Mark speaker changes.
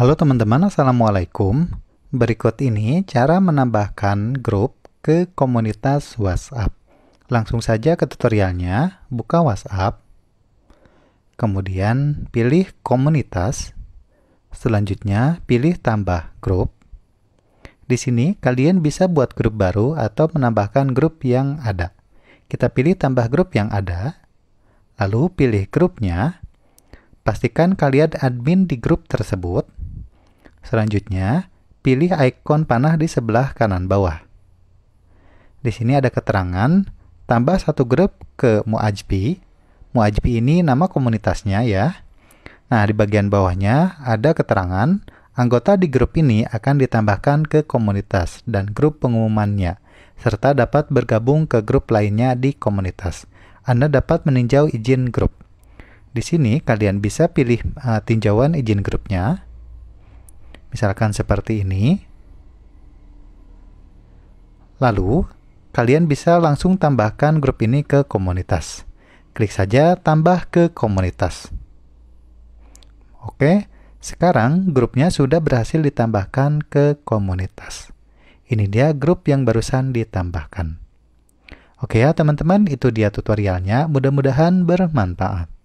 Speaker 1: Halo teman-teman, Assalamualaikum. Berikut ini cara menambahkan grup ke komunitas WhatsApp. Langsung saja ke tutorialnya, buka WhatsApp, kemudian pilih komunitas, selanjutnya pilih tambah grup. Di sini kalian bisa buat grup baru atau menambahkan grup yang ada. Kita pilih tambah grup yang ada, lalu pilih grupnya. Pastikan kalian admin di grup tersebut Selanjutnya, pilih ikon panah di sebelah kanan bawah. Di sini ada keterangan, tambah satu grup ke Muajbi. Muajbi ini nama komunitasnya ya. Nah, di bagian bawahnya ada keterangan, anggota di grup ini akan ditambahkan ke komunitas dan grup pengumumannya, serta dapat bergabung ke grup lainnya di komunitas. Anda dapat meninjau izin grup. Di sini kalian bisa pilih uh, tinjauan izin grupnya, Misalkan seperti ini. Lalu, kalian bisa langsung tambahkan grup ini ke komunitas. Klik saja tambah ke komunitas. Oke, sekarang grupnya sudah berhasil ditambahkan ke komunitas. Ini dia grup yang barusan ditambahkan. Oke ya teman-teman, itu dia tutorialnya. Mudah-mudahan bermanfaat.